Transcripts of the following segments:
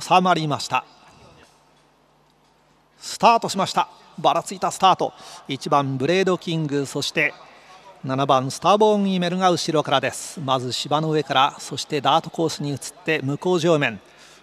収まりましたスタートしましたばらついたスタート1番ブレードキングそして7番スターボーンイメルが後ろからですまず芝の上からそしてダートコースに移って向こう上面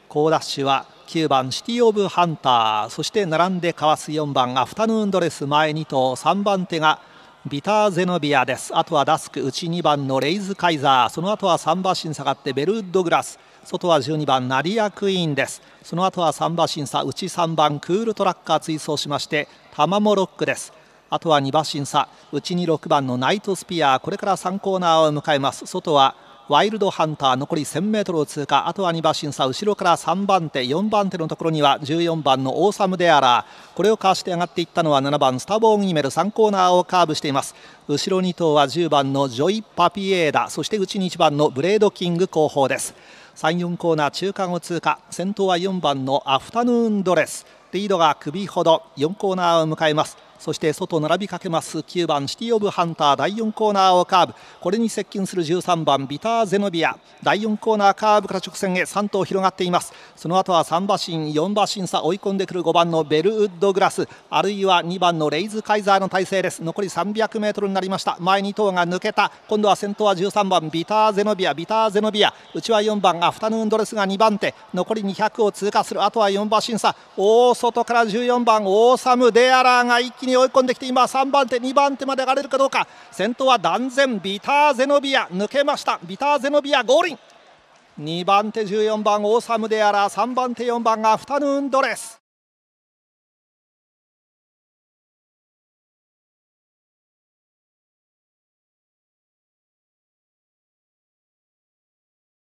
高ダッシュは9番シティ・オブ・ハンターそして並んでかわす4番アフタヌーンドレス前2頭3番手がビター・ゼノビアですあとはダスク内2番のレイズ・カイザーその後は3馬身下がってベル・ドグラス外は12番成谷クイーンですその後は3馬審査内3番クールトラッカー追走しまして玉もロックですあとは2馬審査内に6番のナイトスピアーこれから3コーナーを迎えます外はワイルドハンター残り 1000m を通過あとは2馬審査後ろから3番手4番手のところには14番のオーサム・デアラーこれをかわして上がっていったのは7番スタボーン・イメル3コーナーをカーブしています後ろ2頭は10番のジョイ・パピエーダそして内に1番のブレード・キング後方です。34コーナー中間を通過先頭は4番のアフタヌーンドレスリードが首ほど4コーナーを迎えますそして外並びかけます9番シティ・オブ・ハンター第4コーナーをカーブこれに接近する13番ビター・ゼノビア第4コーナーカーブから直線へ3頭広がっていますその後は3馬身4馬身差追い込んでくる5番のベルウッドグラスあるいは2番のレイズ・カイザーの体勢です残り 300m になりました前2頭が抜けた今度は先頭は13番ビター・ゼノビアビター・ゼノビア内は4番アフタヌーンドレスが2番手残り200を通過するあとは4馬身差大外から14番オーサム・デアラーが一気に追い込んできて今3番手2番手まで上がれるかどうか先頭は断然ビター・ゼノビア抜けましたビター・ゼノビアゴーイン2番手14番オーサムデアラ3番手4番アフタヌーンドレス